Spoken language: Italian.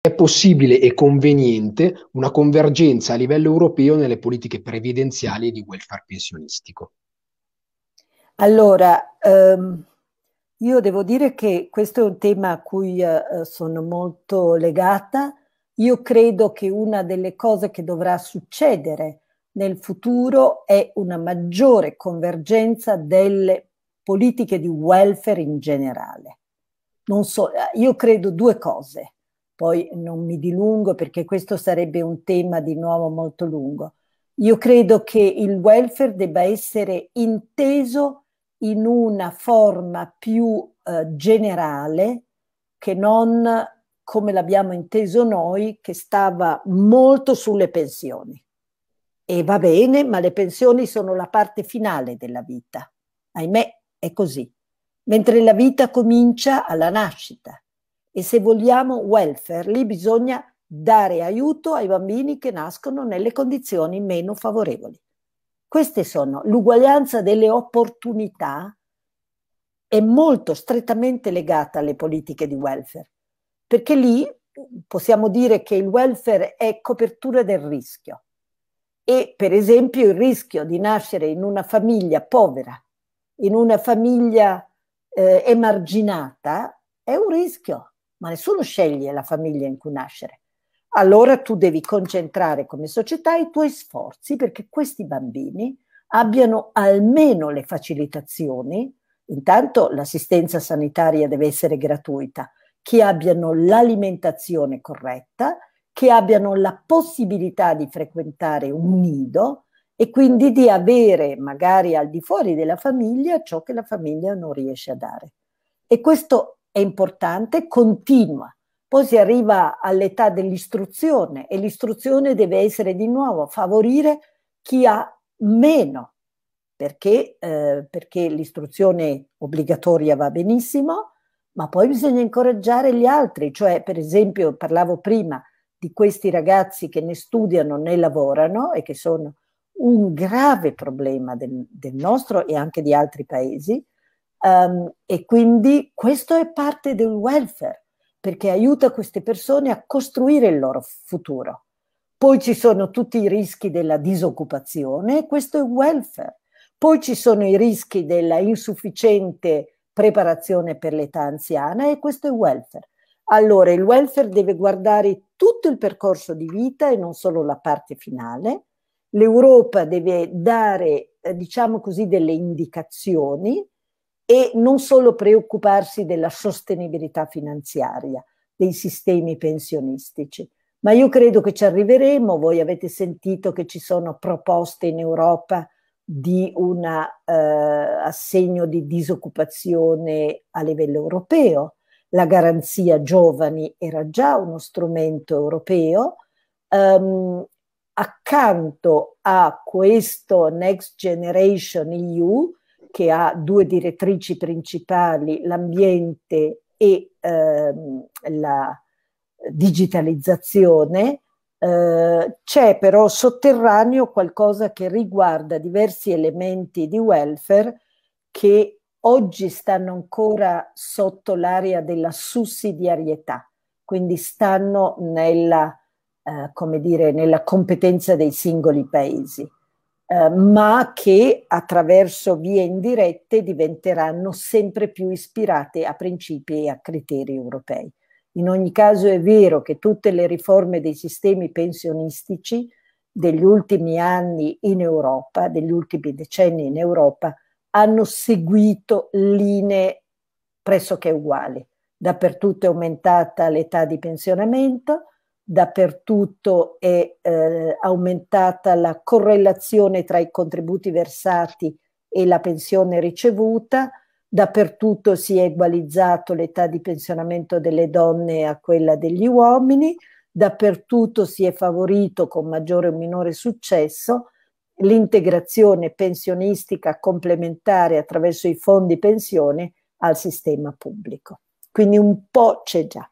È possibile e conveniente una convergenza a livello europeo nelle politiche previdenziali e di welfare pensionistico. Allora, ehm, io devo dire che questo è un tema a cui eh, sono molto legata. Io credo che una delle cose che dovrà succedere nel futuro è una maggiore convergenza delle politiche di welfare in generale. Non So, eh, io credo due cose poi non mi dilungo perché questo sarebbe un tema di nuovo molto lungo. Io credo che il welfare debba essere inteso in una forma più eh, generale che non come l'abbiamo inteso noi, che stava molto sulle pensioni. E va bene, ma le pensioni sono la parte finale della vita. Ahimè, è così. Mentre la vita comincia alla nascita e se vogliamo welfare, lì bisogna dare aiuto ai bambini che nascono nelle condizioni meno favorevoli. Queste sono l'uguaglianza delle opportunità è molto strettamente legata alle politiche di welfare, perché lì possiamo dire che il welfare è copertura del rischio e per esempio il rischio di nascere in una famiglia povera, in una famiglia eh, emarginata, è un rischio ma nessuno sceglie la famiglia in cui nascere. Allora tu devi concentrare come società i tuoi sforzi perché questi bambini abbiano almeno le facilitazioni, intanto l'assistenza sanitaria deve essere gratuita, che abbiano l'alimentazione corretta, che abbiano la possibilità di frequentare un nido e quindi di avere magari al di fuori della famiglia ciò che la famiglia non riesce a dare. E questo è importante, continua. Poi si arriva all'età dell'istruzione e l'istruzione deve essere di nuovo favorire chi ha meno, perché, eh, perché l'istruzione obbligatoria va benissimo, ma poi bisogna incoraggiare gli altri, cioè per esempio parlavo prima di questi ragazzi che né studiano né lavorano e che sono un grave problema del, del nostro e anche di altri paesi, Um, e quindi questo è parte del welfare, perché aiuta queste persone a costruire il loro futuro. Poi ci sono tutti i rischi della disoccupazione, questo è welfare. Poi ci sono i rischi della insufficiente preparazione per l'età anziana e questo è welfare. Allora, il welfare deve guardare tutto il percorso di vita e non solo la parte finale. L'Europa deve dare, eh, diciamo così, delle indicazioni e non solo preoccuparsi della sostenibilità finanziaria dei sistemi pensionistici. Ma io credo che ci arriveremo, voi avete sentito che ci sono proposte in Europa di un eh, assegno di disoccupazione a livello europeo, la garanzia giovani era già uno strumento europeo. Um, accanto a questo Next Generation EU che ha due direttrici principali, l'ambiente e ehm, la digitalizzazione, eh, c'è però sotterraneo qualcosa che riguarda diversi elementi di welfare che oggi stanno ancora sotto l'area della sussidiarietà, quindi stanno nella, eh, dire, nella competenza dei singoli paesi. Eh, ma che attraverso vie indirette diventeranno sempre più ispirate a principi e a criteri europei. In ogni caso è vero che tutte le riforme dei sistemi pensionistici degli ultimi anni in Europa, degli ultimi decenni in Europa, hanno seguito linee pressoché uguali. Dappertutto è aumentata l'età di pensionamento, dappertutto è eh, aumentata la correlazione tra i contributi versati e la pensione ricevuta, dappertutto si è egualizzato l'età di pensionamento delle donne a quella degli uomini, dappertutto si è favorito con maggiore o minore successo l'integrazione pensionistica complementare attraverso i fondi pensione al sistema pubblico. Quindi un po' c'è già.